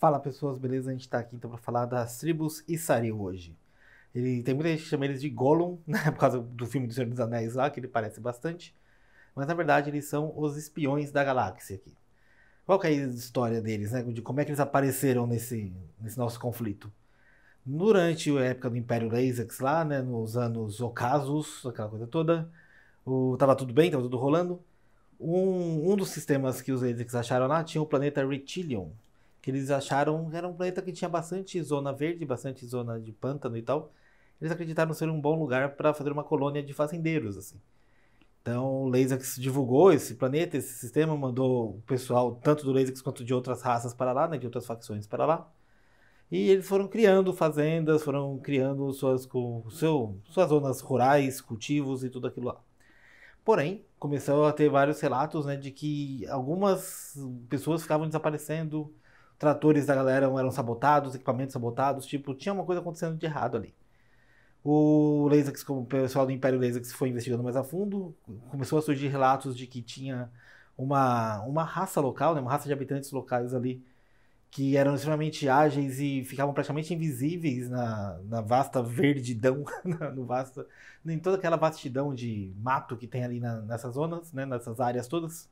Fala pessoas, beleza? A gente tá aqui então pra falar das tribos Isari hoje. Ele, tem muita gente que chama eles de Gollum, né? Por causa do filme do Senhor dos Anéis lá, que ele parece bastante. Mas na verdade eles são os espiões da galáxia aqui. Qual que é a história deles, né? De como é que eles apareceram nesse, nesse nosso conflito? Durante a época do Império Lasex lá, né? Nos anos ocasos, aquela coisa toda. O, tava tudo bem, tava tudo rolando. Um, um dos sistemas que os Lasex acharam lá tinha o planeta Reptilion, que eles acharam que era um planeta que tinha bastante zona verde, bastante zona de pântano e tal. Eles acreditaram ser um bom lugar para fazer uma colônia de fazendeiros, assim. Então, o Lasix divulgou esse planeta, esse sistema, mandou o pessoal, tanto do Lasix quanto de outras raças para lá, né, de outras facções para lá. E eles foram criando fazendas, foram criando suas, com, seu, suas zonas rurais, cultivos e tudo aquilo lá. Porém, começou a ter vários relatos né, de que algumas pessoas ficavam desaparecendo, tratores da galera eram sabotados, equipamentos sabotados, tipo, tinha uma coisa acontecendo de errado ali. O Lasix, o pessoal do Império Lasix foi investigando mais a fundo, começou a surgir relatos de que tinha uma, uma raça local, né, uma raça de habitantes locais ali, que eram extremamente ágeis e ficavam praticamente invisíveis na, na vasta verdidão, no vasta, em toda aquela vastidão de mato que tem ali na, nessas zonas, né, nessas áreas todas.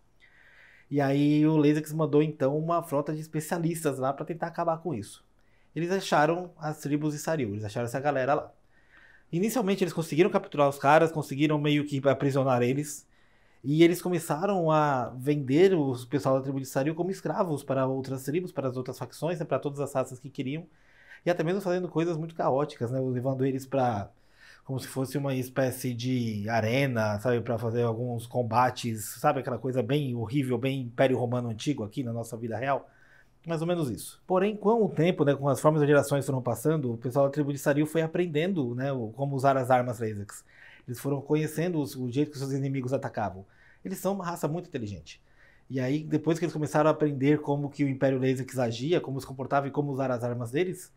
E aí o Lasix mandou então uma frota de especialistas lá para tentar acabar com isso. Eles acharam as tribos de Saril, eles acharam essa galera lá. Inicialmente eles conseguiram capturar os caras, conseguiram meio que aprisionar eles. E eles começaram a vender os pessoal da tribo de Saril como escravos para outras tribos, para as outras facções, né, para todas as raças que queriam. E até mesmo fazendo coisas muito caóticas, né, levando eles para como se fosse uma espécie de arena, sabe, para fazer alguns combates, sabe aquela coisa bem horrível, bem Império Romano antigo aqui na nossa vida real. Mais ou menos isso. Porém, com o tempo, né, com as formas de gerações foram passando, o pessoal da tribo de Saril foi aprendendo né, como usar as armas Razex. Eles foram conhecendo os, o jeito que seus inimigos atacavam. Eles são uma raça muito inteligente. E aí, depois que eles começaram a aprender como que o Império Lasex agia, como se comportava e como usar as armas deles,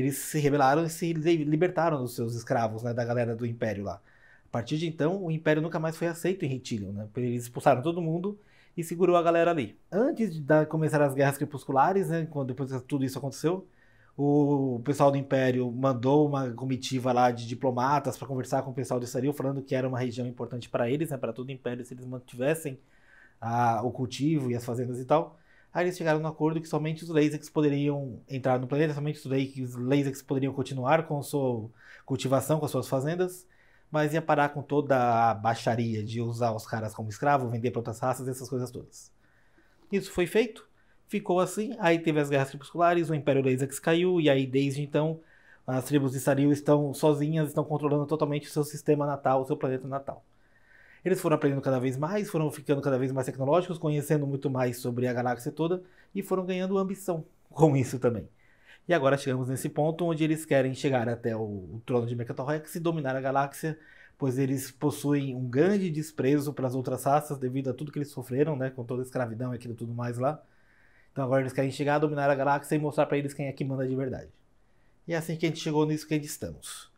eles se rebelaram e se libertaram dos seus escravos, né, da galera do Império lá. A partir de então, o Império nunca mais foi aceito em Retilion, né? Eles expulsaram todo mundo e segurou a galera ali. Antes de da, começar as guerras crepusculares, né, quando depois que tudo isso aconteceu, o pessoal do Império mandou uma comitiva lá de diplomatas para conversar com o pessoal de Saril, falando que era uma região importante para eles, né, para todo o Império, se eles mantivessem a, ah, o cultivo e as fazendas e tal. Aí eles chegaram no acordo que somente os Lasix poderiam entrar no planeta, somente os Lasix, poderiam continuar com sua cultivação, com suas fazendas, mas ia parar com toda a baixaria de usar os caras como escravo, vender para outras raças, essas coisas todas. Isso foi feito, ficou assim, aí teve as guerras crepusculares, o Império Lasix caiu, e aí desde então as tribos de Saril estão sozinhas, estão controlando totalmente o seu sistema natal, o seu planeta natal. Eles foram aprendendo cada vez mais, foram ficando cada vez mais tecnológicos, conhecendo muito mais sobre a galáxia toda e foram ganhando ambição com isso também. E agora chegamos nesse ponto onde eles querem chegar até o, o trono de Megatorrex e dominar a galáxia, pois eles possuem um grande desprezo para as outras raças devido a tudo que eles sofreram, né, com toda a escravidão e aquilo tudo mais lá. Então agora eles querem chegar, dominar a galáxia e mostrar para eles quem é que manda de verdade. E é assim que a gente chegou nisso que a gente estamos.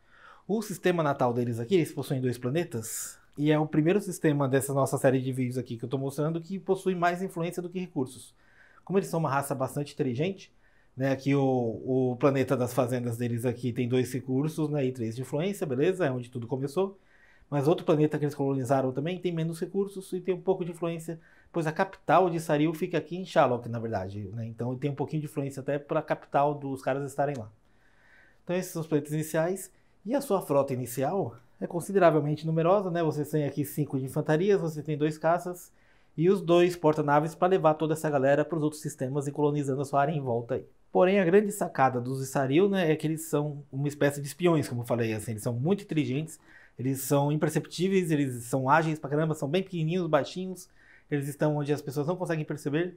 O sistema natal deles aqui, eles possuem dois planetas, e é o primeiro sistema dessa nossa série de vídeos aqui que eu estou mostrando que possui mais influência do que recursos. Como eles são uma raça bastante inteligente, né, aqui o, o planeta das fazendas deles aqui tem dois recursos né, e três de influência, beleza? É onde tudo começou. Mas outro planeta que eles colonizaram também tem menos recursos e tem um pouco de influência, pois a capital de Saril fica aqui em Shalok, na verdade. Né? Então tem um pouquinho de influência até para a capital dos caras estarem lá. Então esses são os planetas iniciais. E a sua frota inicial é consideravelmente numerosa, né? Você tem aqui cinco de infantarias, você tem dois caças e os dois porta-naves para levar toda essa galera para os outros sistemas e colonizando a sua área em volta aí. Porém, a grande sacada dos Isaril né, é que eles são uma espécie de espiões, como eu falei, assim, eles são muito inteligentes, eles são imperceptíveis, eles são ágeis pra caramba, são bem pequenininhos, baixinhos, eles estão onde as pessoas não conseguem perceber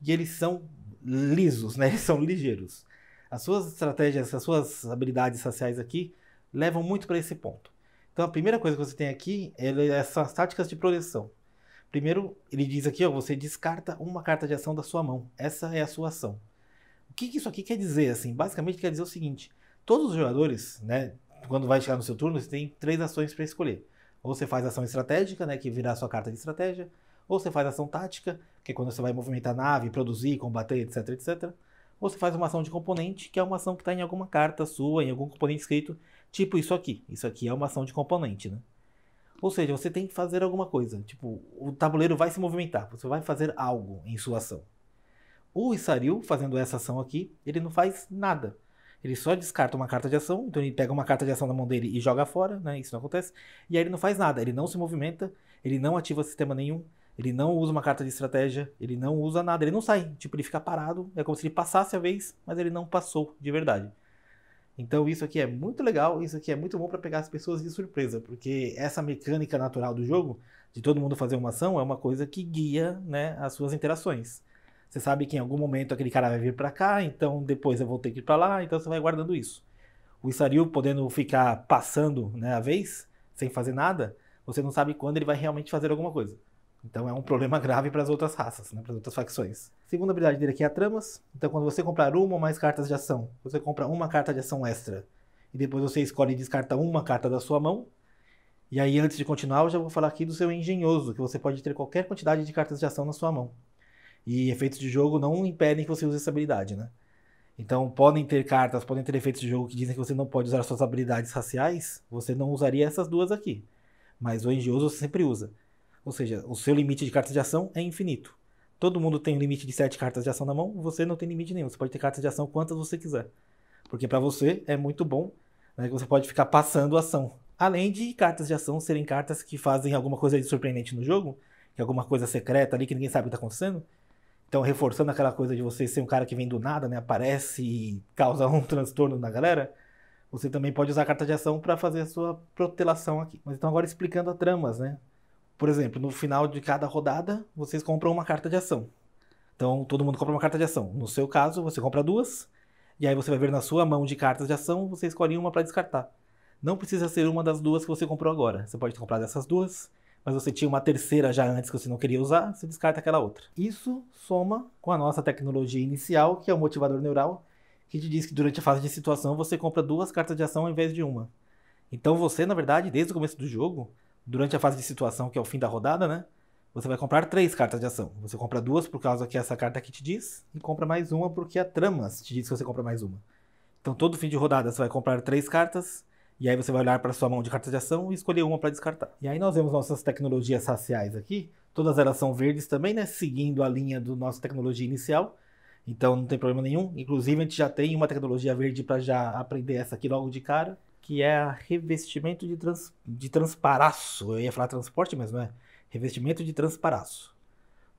e eles são lisos, né? Eles são ligeiros. As suas estratégias, as suas habilidades sociais aqui levam muito para esse ponto. Então a primeira coisa que você tem aqui é essas táticas de proteção. Primeiro, ele diz aqui, ó, você descarta uma carta de ação da sua mão. Essa é a sua ação. O que, que isso aqui quer dizer? Assim, basicamente quer dizer o seguinte: todos os jogadores, né, quando vai chegar no seu turno, você tem três ações para escolher. Ou você faz ação estratégica, né, que virá a sua carta de estratégia, ou você faz ação tática, que é quando você vai movimentar a nave, produzir, combater, etc, etc. Ou você faz uma ação de componente, que é uma ação que está em alguma carta sua, em algum componente escrito, Tipo isso aqui. Isso aqui é uma ação de componente, né? Ou seja, você tem que fazer alguma coisa. Tipo, o tabuleiro vai se movimentar. Você vai fazer algo em sua ação. O Isaril, fazendo essa ação aqui, ele não faz nada. Ele só descarta uma carta de ação, então ele pega uma carta de ação da mão dele e joga fora, né? Isso não acontece. E aí ele não faz nada, ele não se movimenta, ele não ativa sistema nenhum, ele não usa uma carta de estratégia, ele não usa nada, ele não sai. Tipo, ele fica parado, é como se ele passasse a vez, mas ele não passou de verdade. Então isso aqui é muito legal, isso aqui é muito bom para pegar as pessoas de surpresa, porque essa mecânica natural do jogo, de todo mundo fazer uma ação, é uma coisa que guia né, as suas interações. Você sabe que em algum momento aquele cara vai vir para cá, então depois eu vou ter que ir para lá, então você vai guardando isso. O Isaril podendo ficar passando né, a vez, sem fazer nada, você não sabe quando ele vai realmente fazer alguma coisa. Então é um problema grave para as outras raças, né, para as outras facções. segunda habilidade dele aqui é a tramas. Então quando você comprar uma ou mais cartas de ação, você compra uma carta de ação extra. E depois você escolhe e descarta uma carta da sua mão. E aí antes de continuar, eu já vou falar aqui do seu engenhoso, que você pode ter qualquer quantidade de cartas de ação na sua mão. E efeitos de jogo não impedem que você use essa habilidade, né? Então podem ter cartas, podem ter efeitos de jogo que dizem que você não pode usar suas habilidades raciais. Você não usaria essas duas aqui. Mas o engenhoso você sempre usa. Ou seja, o seu limite de cartas de ação é infinito. Todo mundo tem um limite de 7 cartas de ação na mão, você não tem limite nenhum. Você pode ter cartas de ação quantas você quiser. Porque para você é muito bom né, que você pode ficar passando ação. Além de cartas de ação serem cartas que fazem alguma coisa de surpreendente no jogo, que é alguma coisa secreta ali que ninguém sabe o que está acontecendo. Então, reforçando aquela coisa de você ser um cara que vem do nada, né? Aparece e causa um transtorno na galera. Você também pode usar a carta de ação para fazer a sua protelação aqui. Mas então agora explicando as tramas, né? Por exemplo, no final de cada rodada, vocês compram uma carta de ação. Então, todo mundo compra uma carta de ação. No seu caso, você compra duas, e aí você vai ver na sua mão de cartas de ação, você escolhe uma para descartar. Não precisa ser uma das duas que você comprou agora. Você pode ter comprado essas duas, mas você tinha uma terceira já antes que você não queria usar, você descarta aquela outra. Isso soma com a nossa tecnologia inicial, que é o motivador neural, que te diz que durante a fase de situação você compra duas cartas de ação ao invés de uma. Então você, na verdade, desde o começo do jogo, durante a fase de situação, que é o fim da rodada, né? Você vai comprar três cartas de ação. Você compra duas por causa que essa carta aqui te diz, e compra mais uma porque a trama te diz que você compra mais uma. Então todo fim de rodada você vai comprar três cartas, e aí você vai olhar para sua mão de cartas de ação e escolher uma para descartar. E aí nós vemos nossas tecnologias raciais aqui, todas elas são verdes também, né? Seguindo a linha do nossa tecnologia inicial. Então não tem problema nenhum. Inclusive a gente já tem uma tecnologia verde para já aprender essa aqui logo de cara que é revestimento de, trans, de transparaço. Eu ia falar transporte, mas não é. Revestimento de transparaço.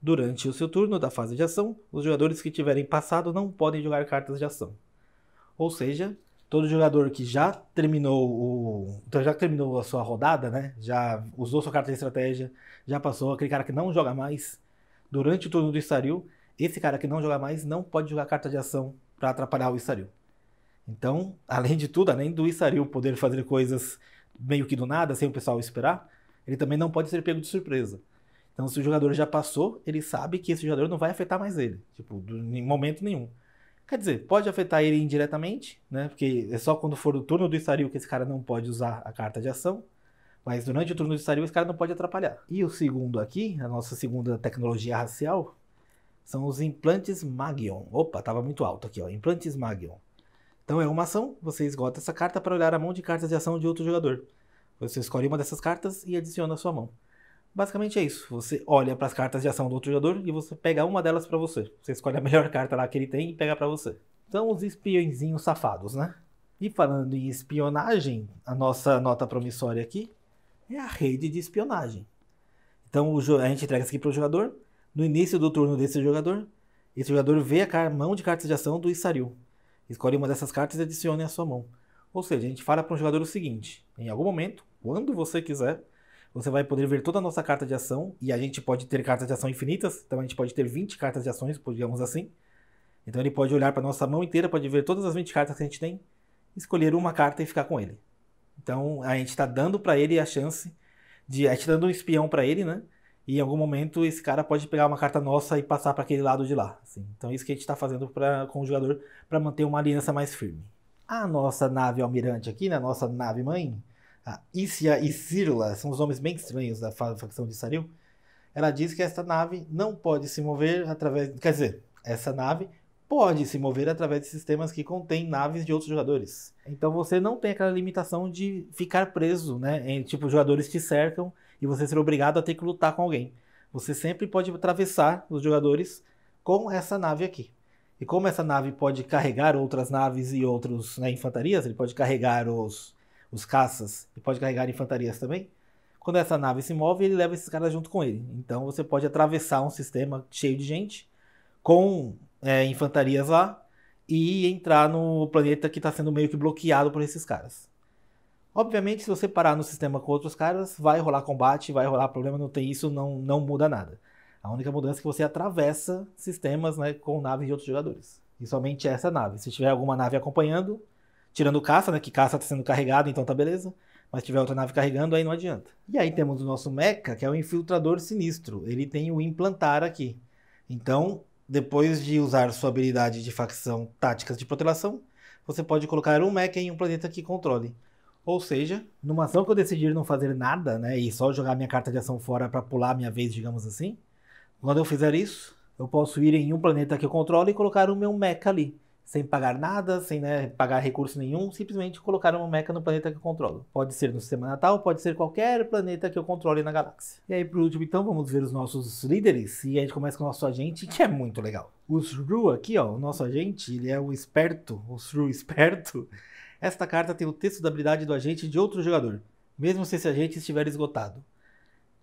Durante o seu turno da fase de ação, os jogadores que tiverem passado não podem jogar cartas de ação. Ou seja, todo jogador que já terminou o, então já terminou a sua rodada, né? Já usou sua carta de estratégia, já passou aquele cara que não joga mais durante o turno do Estaril, esse cara que não joga mais não pode jogar carta de ação para atrapalhar o Estaril. Então, além de tudo, além do Isaril poder fazer coisas meio que do nada, sem o pessoal esperar, ele também não pode ser pego de surpresa. Então, se o jogador já passou, ele sabe que esse jogador não vai afetar mais ele, tipo, em momento nenhum. Quer dizer, pode afetar ele indiretamente, né? Porque é só quando for o turno do Isaril que esse cara não pode usar a carta de ação. Mas durante o turno do Isaril, esse cara não pode atrapalhar. E o segundo aqui, a nossa segunda tecnologia racial, são os implantes Magion. Opa, tava muito alto aqui, ó. Implantes Magion. Então é uma ação, você esgota essa carta para olhar a mão de cartas de ação de outro jogador. Você escolhe uma dessas cartas e adiciona à sua mão. Basicamente é isso. Você olha para as cartas de ação do outro jogador e você pega uma delas para você. Você escolhe a melhor carta lá que ele tem e pega para você. São então, os espiõezinhos safados, né? E falando em espionagem, a nossa nota promissória aqui é a rede de espionagem. Então a gente entrega isso aqui para o jogador. No início do turno desse jogador, esse jogador vê a mão de cartas de ação do Isaril. Escolhe uma dessas cartas e adicione à sua mão. Ou seja, a gente fala para um jogador o seguinte: em algum momento, quando você quiser, você vai poder ver toda a nossa carta de ação, e a gente pode ter cartas de ação infinitas, então a gente pode ter 20 cartas de ações, digamos assim. Então ele pode olhar para nossa mão inteira, pode ver todas as 20 cartas que a gente tem, escolher uma carta e ficar com ele. Então a gente está dando para ele a chance de. A gente está dando um espião para ele, né? E em algum momento esse cara pode pegar uma carta nossa e passar para aquele lado de lá. Assim. Então é isso que a gente está fazendo pra, com o jogador para manter uma aliança mais firme. A nossa nave almirante aqui, na né, nossa nave mãe, a Isia e Cirula são os nomes bem estranhos da facção de Saril. Ela diz que essa nave não pode se mover através. Quer dizer, essa nave pode se mover através de sistemas que contêm naves de outros jogadores. Então você não tem aquela limitação de ficar preso, né? Em, tipo, jogadores te cercam e você ser obrigado a ter que lutar com alguém. Você sempre pode atravessar os jogadores com essa nave aqui. E como essa nave pode carregar outras naves e outros né, infantarias, ele pode carregar os, os caças e pode carregar infantarias também. Quando essa nave se move, ele leva esses caras junto com ele. Então você pode atravessar um sistema cheio de gente com é, infantarias lá e entrar no planeta que está sendo meio que bloqueado por esses caras. Obviamente, se você parar no sistema com outros caras, vai rolar combate, vai rolar problema, não tem isso, não, não muda nada. A única mudança é que você atravessa sistemas né, com naves de outros jogadores. E somente essa nave. Se tiver alguma nave acompanhando, tirando caça, né, que caça está sendo carregado, então tá beleza. Mas se tiver outra nave carregando, aí não adianta. E aí temos o nosso mecha, que é o infiltrador sinistro. Ele tem o implantar aqui. Então, depois de usar sua habilidade de facção táticas de protelação, você pode colocar um mecha em um planeta que controle. Ou seja, numa ação que eu decidir não fazer nada, né, e só jogar minha carta de ação fora para pular a minha vez, digamos assim, quando eu fizer isso, eu posso ir em um planeta que eu controlo e colocar o meu mecha ali, sem pagar nada, sem né, pagar recurso nenhum, simplesmente colocar meu mecha no planeta que eu controlo. Pode ser no sistema natal, pode ser qualquer planeta que eu controle na galáxia. E aí, por último, então, vamos ver os nossos líderes e a gente começa com o nosso agente, que é muito legal. O Sru aqui, ó, o nosso agente, ele é o esperto, o Sru esperto, esta carta tem o texto da habilidade do agente de outro jogador, mesmo se esse agente estiver esgotado.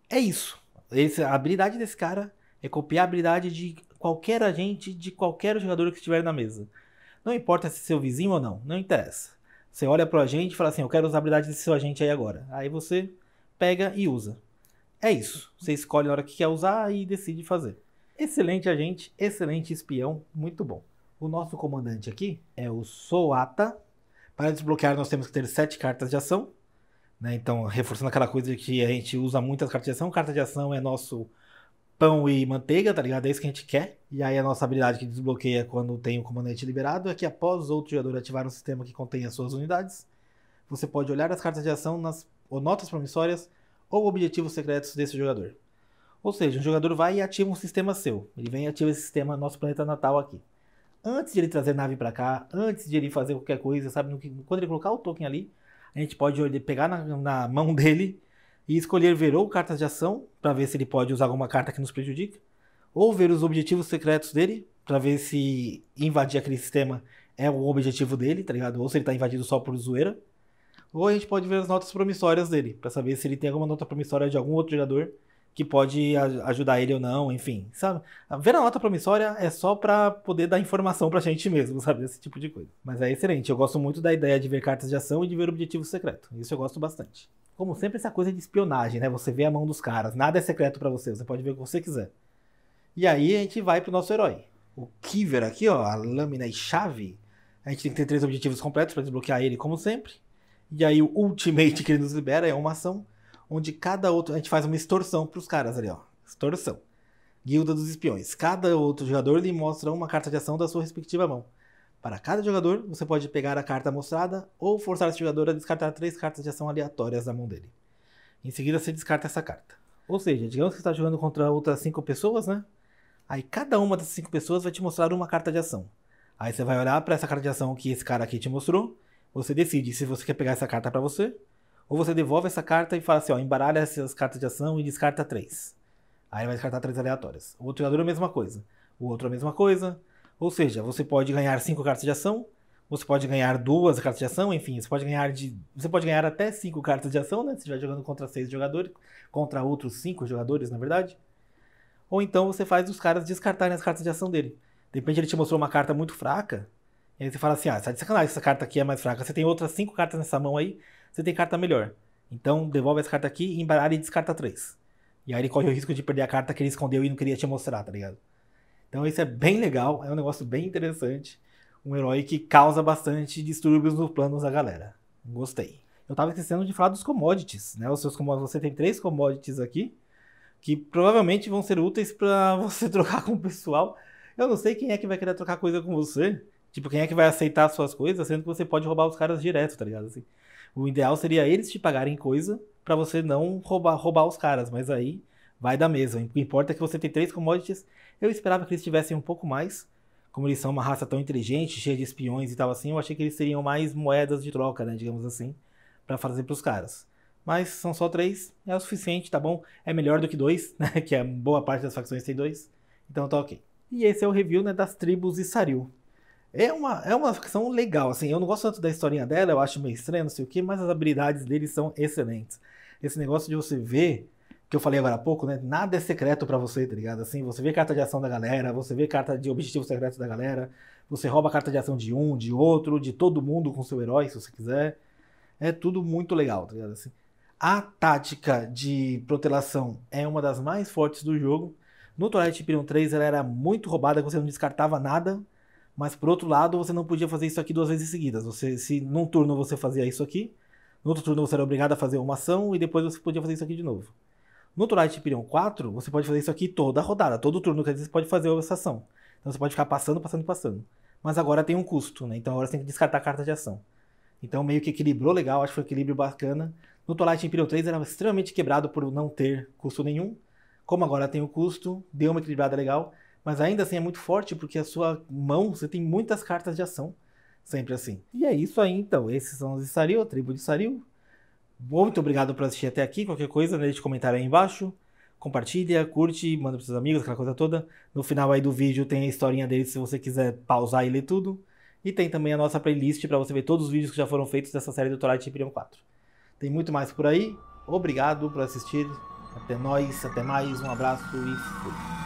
É isso. Esse, a habilidade desse cara é copiar a habilidade de qualquer agente de qualquer jogador que estiver na mesa. Não importa se é seu vizinho ou não, não interessa. Você olha pro agente e fala assim: Eu quero usar a habilidade desse seu agente aí agora. Aí você pega e usa. É isso. Você escolhe na hora que quer usar e decide fazer. Excelente agente, excelente espião, muito bom. O nosso comandante aqui é o Soata para desbloquear, nós temos que ter sete cartas de ação. Né? Então, reforçando aquela coisa que a gente usa muitas cartas de ação, carta de ação é nosso pão e manteiga, tá ligado? É isso que a gente quer. E aí a nossa habilidade que desbloqueia quando tem o comandante liberado é que após outro jogador ativar um sistema que contém as suas unidades, você pode olhar as cartas de ação nas ou notas promissórias ou objetivos secretos desse jogador. Ou seja, um jogador vai e ativa um sistema seu. Ele vem e ativa esse sistema nosso planeta natal aqui antes de ele trazer a nave para cá, antes de ele fazer qualquer coisa, sabe? Quando ele colocar o token ali, a gente pode pegar na, na mão dele e escolher ver ou cartas de ação, para ver se ele pode usar alguma carta que nos prejudica, ou ver os objetivos secretos dele, para ver se invadir aquele sistema é o objetivo dele, tá ligado? Ou se ele tá invadido só por zoeira. Ou a gente pode ver as notas promissórias dele, para saber se ele tem alguma nota promissória de algum outro jogador que pode ajudar ele ou não, enfim, sabe? Ver a nota promissória é só para poder dar informação pra gente mesmo, sabe? Esse tipo de coisa. Mas é excelente. Eu gosto muito da ideia de ver cartas de ação e de ver o objetivo secreto. Isso eu gosto bastante. Como sempre, essa coisa de espionagem, né? Você vê a mão dos caras. Nada é secreto para você. Você pode ver o que você quiser. E aí a gente vai pro nosso herói. O Kiver aqui, ó, a lâmina e chave. A gente tem que ter três objetivos completos para desbloquear ele, como sempre. E aí o Ultimate que ele nos libera é uma ação onde cada outro. A gente faz uma extorsão pros caras ali, ó. Extorsão. Guilda dos Espiões. Cada outro jogador lhe mostra uma carta de ação da sua respectiva mão. Para cada jogador, você pode pegar a carta mostrada ou forçar esse jogador a descartar três cartas de ação aleatórias da mão dele. Em seguida, você descarta essa carta. Ou seja, digamos que você está jogando contra outras cinco pessoas, né? Aí cada uma dessas cinco pessoas vai te mostrar uma carta de ação. Aí você vai olhar para essa carta de ação que esse cara aqui te mostrou. Você decide se você quer pegar essa carta para você ou você devolve essa carta e fala assim, ó, embaralha essas cartas de ação e descarta três. Aí vai descartar três aleatórias. O outro jogador é a mesma coisa. O outro é a mesma coisa. Ou seja, você pode ganhar cinco cartas de ação, você pode ganhar duas cartas de ação, enfim, você pode ganhar de. Você pode ganhar até cinco cartas de ação, né? Se estiver jogando contra seis jogadores, contra outros cinco jogadores, na verdade. Ou então você faz os caras descartarem as cartas de ação dele. De repente ele te mostrou uma carta muito fraca, e aí você fala assim, ah, sai de sacanagem, essa carta aqui é mais fraca. Você tem outras cinco cartas nessa mão aí, você tem carta melhor. Então, devolve essa carta aqui, embaralha e descarta três. E aí ele corre o risco de perder a carta que ele escondeu e não queria te mostrar, tá ligado? Então isso é bem legal, é um negócio bem interessante. Um herói que causa bastante distúrbios nos planos da galera. Gostei. Eu tava esquecendo de falar dos commodities, né? Os seus commodities, você tem três commodities aqui que provavelmente vão ser úteis para você trocar com o pessoal. Eu não sei quem é que vai querer trocar coisa com você. Tipo, quem é que vai aceitar as suas coisas, sendo que você pode roubar os caras direto, tá ligado? Assim, o ideal seria eles te pagarem coisa para você não roubar, roubar os caras, mas aí vai da mesma. O que importa é que você tem três commodities. Eu esperava que eles tivessem um pouco mais. Como eles são uma raça tão inteligente, cheia de espiões e tal assim, eu achei que eles seriam mais moedas de troca, né, digamos assim, para fazer para os caras. Mas são só três, é o suficiente, tá bom? É melhor do que dois, né, que a é boa parte das facções tem dois. Então tá ok. E esse é o review né, das tribos e Saril. É uma, é uma ficção legal, assim. Eu não gosto tanto da historinha dela, eu acho meio estranho, não sei o quê, mas as habilidades dele são excelentes. Esse negócio de você ver, que eu falei agora há pouco, né? Nada é secreto para você, tá ligado? Assim, você vê carta de ação da galera, você vê carta de objetivo secreto da galera, você rouba a carta de ação de um, de outro, de todo mundo com seu herói, se você quiser. É tudo muito legal, tá ligado? Assim, a tática de protelação é uma das mais fortes do jogo. No Twilight Imperium 3 ela era muito roubada, você não descartava nada mas por outro lado, você não podia fazer isso aqui duas vezes seguidas. Você, se num turno você fazia isso aqui, no outro turno você era obrigado a fazer uma ação e depois você podia fazer isso aqui de novo. No Twilight Imperium 4, você pode fazer isso aqui toda a rodada, todo turno, quer dizer, você pode fazer essa ação. Então você pode ficar passando, passando, passando. Mas agora tem um custo, né? Então agora você tem que descartar cartas de ação. Então meio que equilibrou legal, acho que foi um equilíbrio bacana. No Twilight Imperium 3 era extremamente quebrado por não ter custo nenhum. Como agora tem o custo, deu uma equilibrada legal. Mas ainda assim é muito forte porque a sua mão, você tem muitas cartas de ação, sempre assim. E é isso aí então, esses são os Sariu, a tribo de Sariu. Muito obrigado por assistir até aqui, qualquer coisa, deixe comentário aí embaixo. Compartilha, curte, manda para seus amigos, aquela coisa toda. No final aí do vídeo tem a historinha dele se você quiser pausar e ler tudo. E tem também a nossa playlist para você ver todos os vídeos que já foram feitos dessa série do Twilight Imperium 4. Tem muito mais por aí. Obrigado por assistir. Até nós, até mais, um abraço e fui.